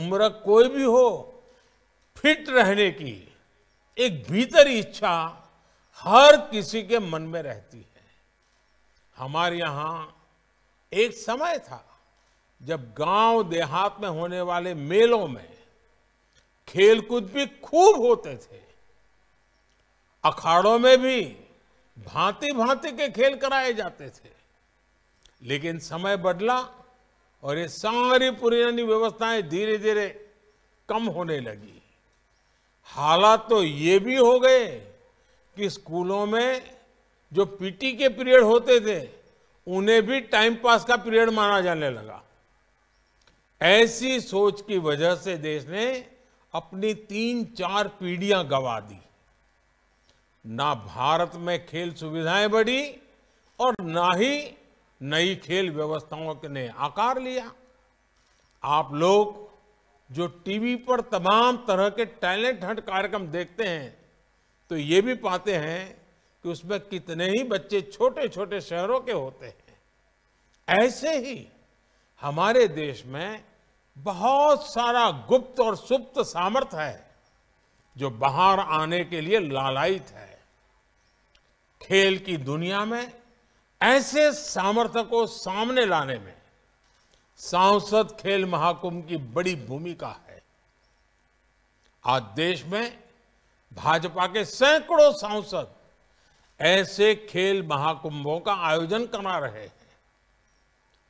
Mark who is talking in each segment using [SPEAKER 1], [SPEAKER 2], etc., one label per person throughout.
[SPEAKER 1] उम्र कोई भी हो फिट रहने की एक भीतर इच्छा हर किसी के मन में रहती है हमारे यहां एक समय था जब गांव देहात में होने वाले मेलों में खेलकूद भी खूब होते थे अखाड़ों में भी भांति भांति के खेल कराए जाते थे लेकिन समय बदला और ये सारी पुरानी व्यवस्थाएं धीरे धीरे कम होने लगी हालात तो ये भी हो गए कि स्कूलों में जो पीटी के पीरियड होते थे उन्हें भी टाइम पास का पीरियड माना जाने लगा ऐसी सोच की वजह से देश ने अपनी तीन चार पीढ़ियां गवा दी ना भारत में खेल सुविधाएं बढ़ी और ना ही नई खेल व्यवस्थाओं ने आकार लिया आप लोग जो टीवी पर तमाम तरह के टैलेंट हंट कार्यक्रम देखते हैं तो ये भी पाते हैं कि उसमें कितने ही बच्चे छोटे छोटे शहरों के होते हैं ऐसे ही हमारे देश में बहुत सारा गुप्त और सुप्त सामर्थ्य है जो बाहर आने के लिए लालायित है खेल की दुनिया में ऐसे सामर्थ्य को सामने लाने में सांसद खेल महाकुंभ की बड़ी भूमिका है आज देश में भाजपा के सैकड़ों सांसद ऐसे खेल महाकुंभों का आयोजन करा रहे हैं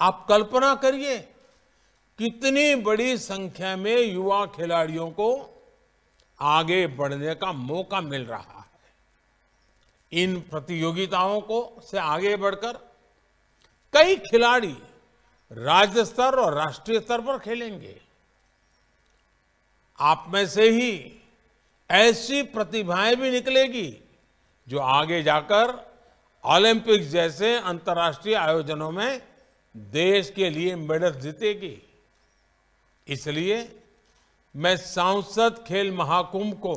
[SPEAKER 1] आप कल्पना करिए कितनी बड़ी संख्या में युवा खिलाड़ियों को आगे बढ़ने का मौका मिल रहा है इन प्रतियोगिताओं को से आगे बढ़कर कई खिलाड़ी राज्य स्तर और राष्ट्रीय स्तर पर खेलेंगे आप में से ही ऐसी प्रतिभाएं भी निकलेगी जो आगे जाकर ओलंपिक्स जैसे अंतर्राष्ट्रीय आयोजनों में देश के लिए मेडल जीतेगी इसलिए मैं सांसद खेल महाकुंभ को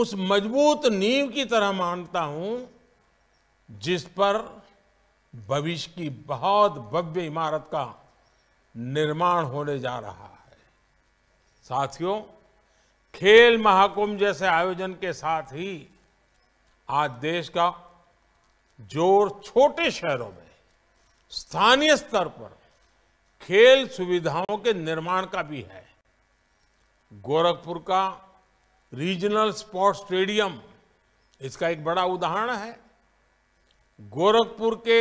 [SPEAKER 1] उस मजबूत नींव की तरह मानता हूं जिस पर भविष्य की बहुत भव्य इमारत का निर्माण होने जा रहा है साथियों खेल महाकुंभ जैसे आयोजन के साथ ही आज देश का जोर छोटे शहरों में स्थानीय स्तर पर खेल सुविधाओं के निर्माण का भी है गोरखपुर का रीजनल स्पोर्ट्स स्टेडियम इसका एक बड़ा उदाहरण है गोरखपुर के